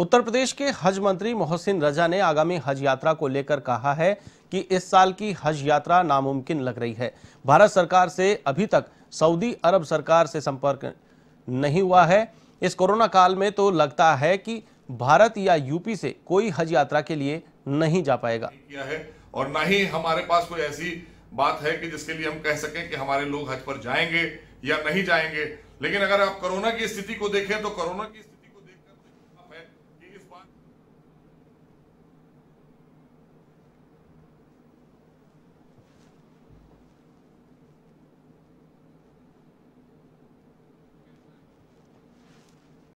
उत्तर प्रदेश के हज मंत्री मोहसिन रजा ने आगामी हज यात्रा को लेकर कहा है कि इस साल की हज यात्रा नामुमकिन लग रही है भारत सरकार से अभी तक सऊदी अरब सरकार से संपर्क नहीं हुआ है इस कोरोना काल में तो लगता है कि भारत या यूपी से कोई हज यात्रा के लिए नहीं जा पाएगा किया है और ना ही हमारे पास कोई ऐसी बात है कि जिसके लिए हम कह सकें कि हमारे लोग हज पर जाएंगे या नहीं जाएंगे लेकिन अगर आप कोरोना की स्थिति को देखें तो कोरोना की